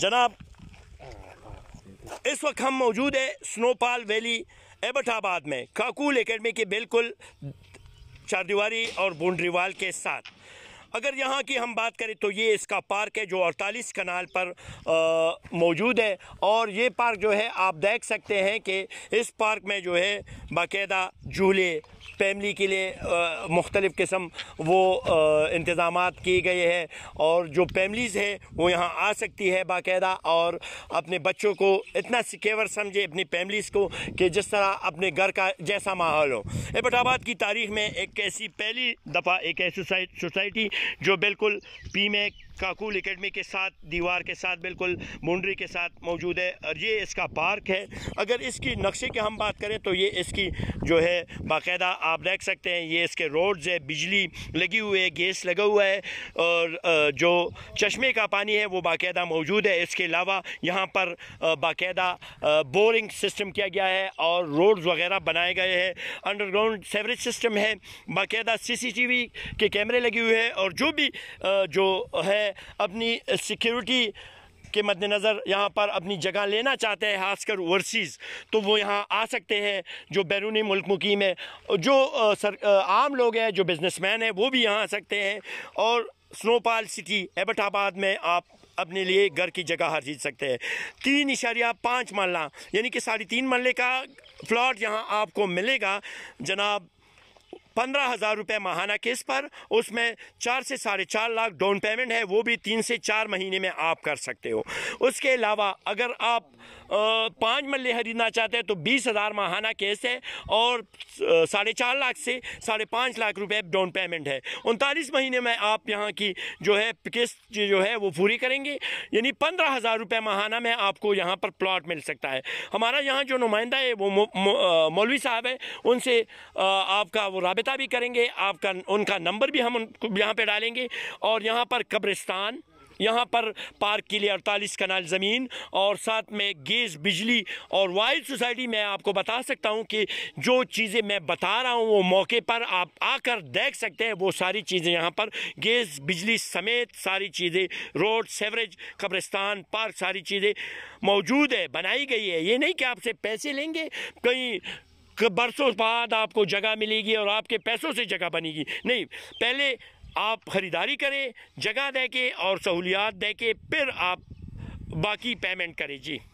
जनाब इस वक्त हम मौजूद है स्नोपाल वैली एबटाबाद में काकुल एकेडमी के बिल्कुल चारदीवारी और बोंड्रीवाल के साथ अगर यहाँ की हम बात करें तो ये इसका पार्क है जो 48 कनाल पर मौजूद है और ये पार्क जो है आप देख सकते हैं कि इस पार्क में जो है बाकायदा झूले फैमिली के लिए मुख्तलिफ़ किस्म वो इंतज़ाम किए गए हैं और जो फैमिलीज़ है वो यहाँ आ सकती है बाकायदा और अपने बच्चों को इतना सिक्योर समझे अपनी फैमिलीज़ को कि जिस तरह अपने घर का जैसा माहौल हो एबटाबाद की तारीख में एक ऐसी पहली दफ़ा एक ऐसी सोसाइटी जो बिल्कुल पी में काकुल एकेडमी के साथ दीवार के साथ बिल्कुल बाउंड्री के साथ मौजूद है और ये इसका पार्क है अगर इसकी नक्शे की हम बात करें तो ये इसकी जो है बाकायदा आप देख सकते हैं ये इसके रोड्स है बिजली लगी हुई है गैस लगा हुआ है और जो चश्मे का पानी है वो बाकायदा मौजूद है इसके अलावा यहाँ पर बाकायदा बोरिंग सिस्टम किया गया है और रोड्स वगैरह बनाए गए हैं अंडरग्राउंड सेवरेज सिस्टम है बाकायदा सी के कैमरे लगे हुए हैं और जो भी जो है है अपनी सिक्योरिटी के मद्देनज़र यहाँ पर अपनी जगह लेना चाहते हैं खासकर ओवरसीज़ तो वो यहाँ आ सकते हैं जो बैरूनी मुल्क मुकीम है जो सर आम लोग हैं जो बिजनेसमैन हैं वो भी यहाँ आ सकते हैं और स्नोपाल सिटी एबटाबाद में आप अपने लिए घर की जगह हर जीत सकते हैं तीन इशारिया पाँच मरला यानी कि साढ़े तीन मरले का फ्लाट यहाँ आपको मिलेगा जनाब पंद्रह हज़ार रुपये माहाना किस्त पर उसमें चार से साढ़े चार लाख डाउन पेमेंट है वो भी तीन से चार महीने में आप कर सकते हो उसके अलावा अगर आप पाँच मल्ले खरीदना चाहते हैं तो बीस हज़ार माहाना केस है और साढ़े चार लाख से साढ़े पाँच लाख रुपए डाउन पेमेंट है उनतालीस महीने में आप यहाँ की जो है किस्त जो है वो पूरी करेंगे यानी पंद्रह हज़ार रुपये माहाना में आपको यहाँ पर प्लॉट मिल सकता है हमारा यहाँ जो नुमाइंदा है वो मौलवी साहब है उनसे आपका वो रबता पता भी करेंगे आपका उनका नंबर भी हम यहाँ पर डालेंगे और यहाँ पर कब्रिस्तान यहाँ पर पार्क के लिए अड़तालीस कनाल ज़मीन और साथ में गैस बिजली और वाइल्ड सोसाइटी मैं आपको बता सकता हूँ कि जो चीज़ें मैं बता रहा हूँ वो मौके पर आप आकर देख सकते हैं वो सारी चीज़ें यहाँ पर गैस बिजली समेत सारी चीज़ें रोड सेवरेज कब्रिस्तान पार्क सारी चीज़ें मौजूद है बनाई गई है ये नहीं कि आपसे पैसे लेंगे कहीं बरसों बाद आपको जगह मिलेगी और आपके पैसों से जगह बनेगी नहीं पहले आप ख़रीदारी करें जगह दे के और सहूलियात दे के फिर आप बाकी पेमेंट करें जी